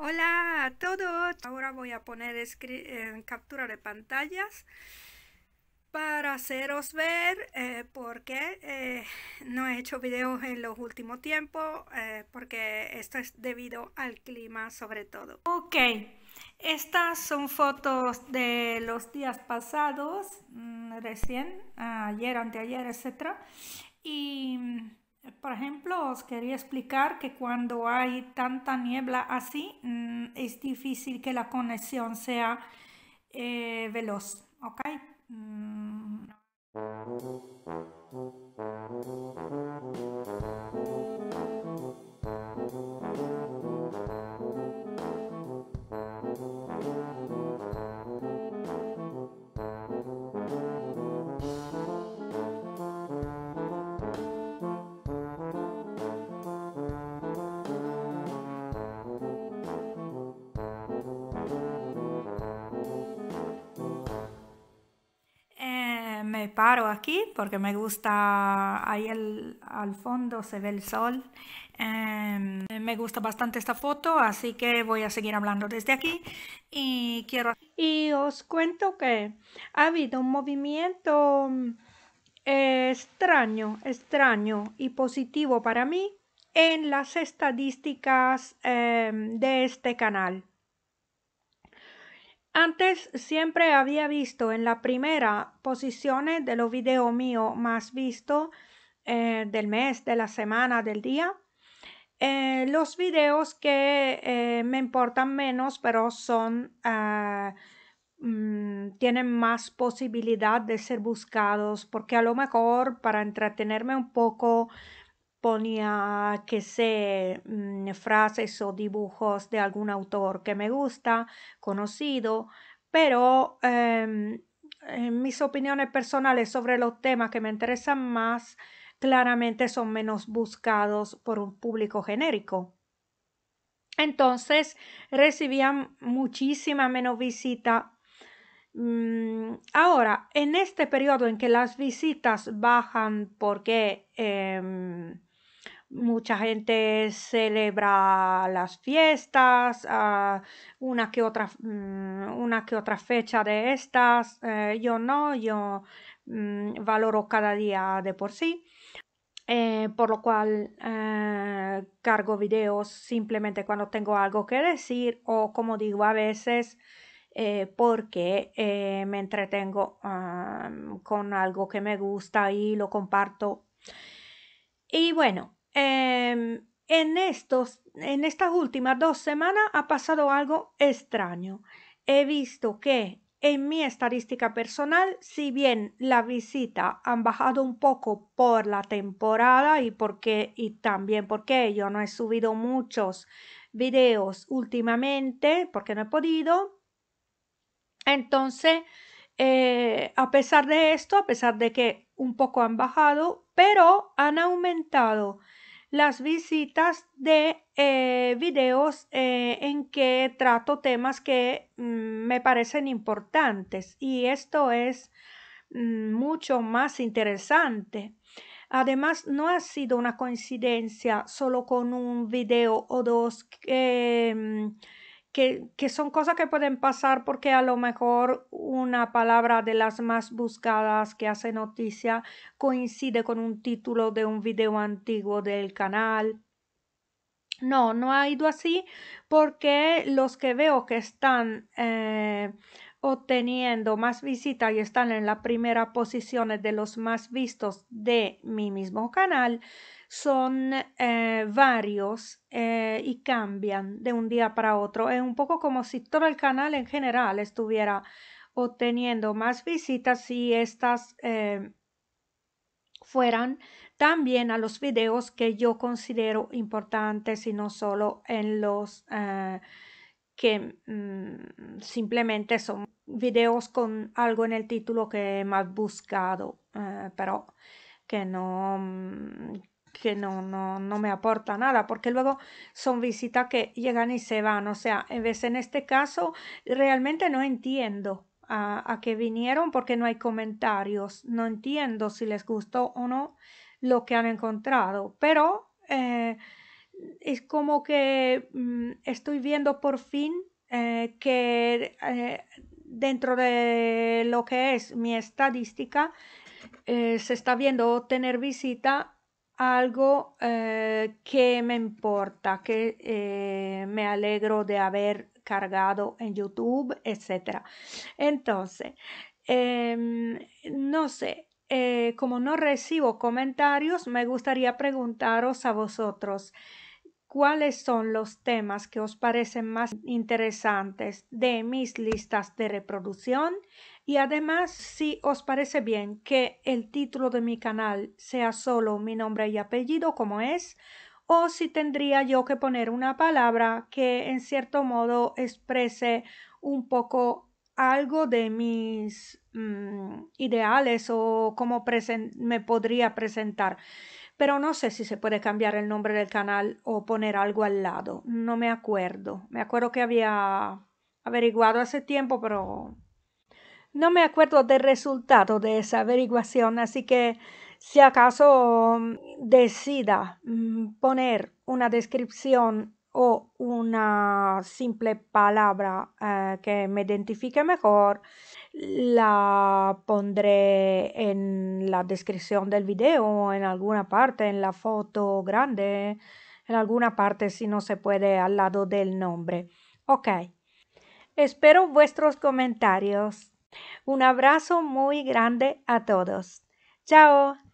Hola a todos. Ahora voy a poner en captura de pantallas para haceros ver eh, por qué eh, no he hecho videos en los últimos tiempos, eh, porque esto es debido al clima sobre todo. Ok, estas son fotos de los días pasados, mm, recién, ayer, anteayer, etc. Y por ejemplo, os quería explicar que cuando hay tanta niebla así, mm, es difícil que la conexión sea eh, veloz, ¿ok? Mm. paro aquí porque me gusta, ahí al fondo se ve el sol. Em, me gusta bastante esta foto, así que voy a seguir hablando desde aquí y quiero... Y os cuento que ha habido un movimiento eh, extraño, extraño y positivo para mí en las estadísticas em, de este canal. Antes siempre había visto en la primera posición de los videos mío más visto eh, del mes, de la semana, del día. Eh, los videos que eh, me importan menos, pero son ah, mm, tienen más posibilidad de ser buscados, porque a lo mejor para entretenerme un poco ponía, que sé, mm, frases o dibujos de algún autor que me gusta, conocido, pero em, mis opiniones personales sobre los temas que me interesan más claramente son menos buscados por un público genérico. Entonces recibían muchísima menos visita. Mm, ahora, en este periodo en que las visitas bajan porque em, mucha gente celebra las fiestas, ah, una, que otra, mm, una que otra fecha de estas. Eh, yo no, yo mm, valoro cada día de por sí. Eh, por lo cual eh, cargo videos simplemente cuando tengo algo que decir o como digo a veces porque me entretengo ah, con algo que me gusta y lo comparto. Y bueno, Em, en, estos, en estas últimas dos semanas ha pasado algo extraño. He visto que en mi estadística personal, si bien la visita han bajado un poco por la temporada y porque y también porque yo no he subido muchos videos últimamente porque no he podido. Entonces, eh, a pesar de esto, a pesar de que un poco han bajado, pero han aumentado las visitas de eh, videos eh, en que trato temas que mm, me parecen importantes y esto es mm, mucho más interesante. Además, no ha sido una coincidencia solo con un video o dos mm, que, son cosas que pueden pasar porque a lo mejor una palabra de las más buscadas que hace noticia coincide con un título de un video antiguo del canal. No, no ha ido así porque los que veo que están eh, obteniendo más visitas y están en la primera posición de los más vistos de mi mismo canal son eh, varios eh, y cambian de un día para otro. Es un poco como si todo el canal en general estuviera obteniendo más visitas y estas eh, fueran también a los videos que yo considero importantes y no solo en los que mm, simplemente son videos con algo en el título que más buscado, eh, pero que no mm, que no, no, me aporta nada, porque luego son visitas que llegan y se van. O sea, en vez en este caso, realmente no entiendo a, a qué vinieron porque no hay comentarios. No entiendo si les gustó o no lo que han encontrado. Pero eh, es como que mm, estoy viendo por fin eh, que eh, dentro de lo que es mi estadística eh, se está viendo tener visita algo que me importa, que me alegro de haber cargado en YouTube, etc. Entonces, em, no sé, como no recibo comentarios, me gustaría preguntaros a vosotros cuáles son los temas que os parecen más interesantes de mis listas de reproducción y además si os parece bien que el título de mi canal sea solo mi nombre y apellido como es o si tendría yo que poner una palabra que en cierto modo exprese un poco algo de mis mm, ideales o cómo me podría presentar pero no sé si se puede cambiar el nombre del canal o poner algo al lado, no me acuerdo. Me acuerdo que había averiguado hace tiempo, pero no me acuerdo del resultado de esa averiguación, así que si acaso decida mm, poner una descripción o una simple palabra eh, que me identifique mejor, la pondré en la descripción del video, en alguna parte, en la foto grande, en alguna parte si no se puede al lado del nombre. Ok. Espero vuestros comentarios. Un abrazo muy grande a todos. Chao.